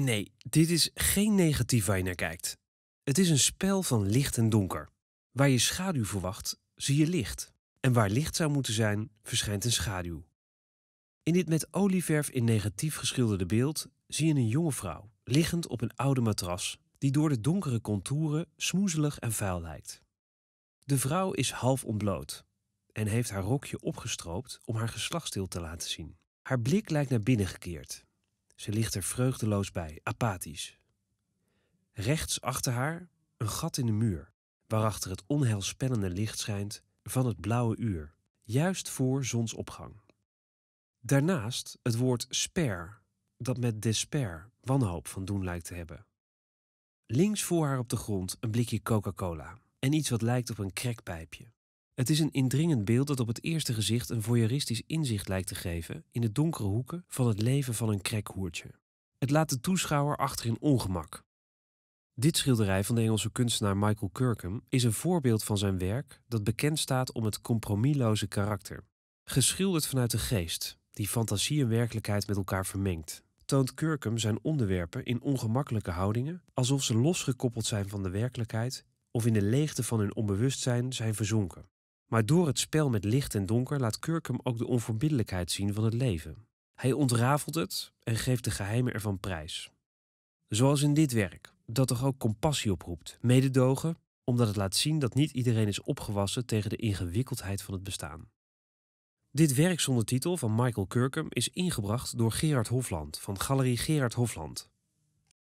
Nee, dit is geen negatief waar je naar kijkt. Het is een spel van licht en donker. Waar je schaduw verwacht, zie je licht. En waar licht zou moeten zijn, verschijnt een schaduw. In dit met olieverf in negatief geschilderde beeld zie je een jonge vrouw liggend op een oude matras die door de donkere contouren smoezelig en vuil lijkt. De vrouw is half ontbloot en heeft haar rokje opgestroopt om haar geslachtsdeel te laten zien. Haar blik lijkt naar binnen gekeerd ze ligt er vreugdeloos bij, apathisch. Rechts achter haar een gat in de muur, waarachter het onheilspellende licht schijnt van het blauwe uur, juist voor zonsopgang. Daarnaast het woord sper, dat met 'desper' wanhoop van doen lijkt te hebben. Links voor haar op de grond een blikje Coca-Cola en iets wat lijkt op een krekpijpje. Het is een indringend beeld dat op het eerste gezicht een voyeuristisch inzicht lijkt te geven in de donkere hoeken van het leven van een krekhoertje. Het laat de toeschouwer achter in ongemak. Dit schilderij van de Engelse kunstenaar Michael Kirkham is een voorbeeld van zijn werk dat bekend staat om het compromisloze karakter. Geschilderd vanuit de geest, die fantasie en werkelijkheid met elkaar vermengt, toont Kirkham zijn onderwerpen in ongemakkelijke houdingen, alsof ze losgekoppeld zijn van de werkelijkheid of in de leegte van hun onbewustzijn zijn verzonken. Maar door het spel met licht en donker laat Kirkham ook de onverbiddelijkheid zien van het leven. Hij ontrafelt het en geeft de geheimen ervan prijs. Zoals in dit werk, dat toch ook compassie oproept, mededogen, omdat het laat zien dat niet iedereen is opgewassen tegen de ingewikkeldheid van het bestaan. Dit werk zonder titel van Michael Kirkham is ingebracht door Gerard Hofland van Galerie Gerard Hofland.